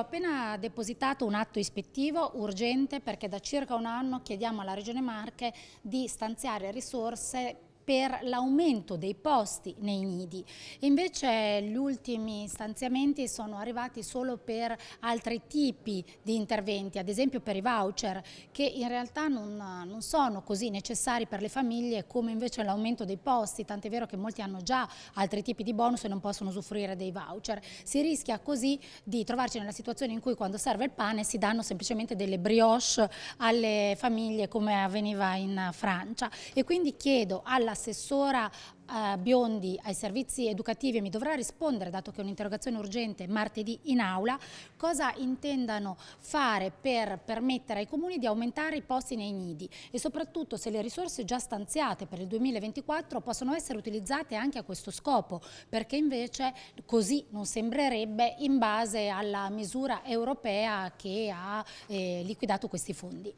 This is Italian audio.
Ho appena depositato un atto ispettivo urgente perché da circa un anno chiediamo alla Regione Marche di stanziare risorse per l'aumento dei posti nei nidi. Invece gli ultimi stanziamenti sono arrivati solo per altri tipi di interventi, ad esempio per i voucher, che in realtà non, non sono così necessari per le famiglie come invece l'aumento dei posti, tant'è vero che molti hanno già altri tipi di bonus e non possono usufruire dei voucher. Si rischia così di trovarci nella situazione in cui quando serve il pane si danno semplicemente delle brioche alle famiglie come avveniva in Francia e quindi chiedo alla l'assessora eh, Biondi ai servizi educativi mi dovrà rispondere, dato che è un'interrogazione urgente martedì in aula, cosa intendano fare per permettere ai comuni di aumentare i posti nei nidi e soprattutto se le risorse già stanziate per il 2024 possono essere utilizzate anche a questo scopo, perché invece così non sembrerebbe in base alla misura europea che ha eh, liquidato questi fondi.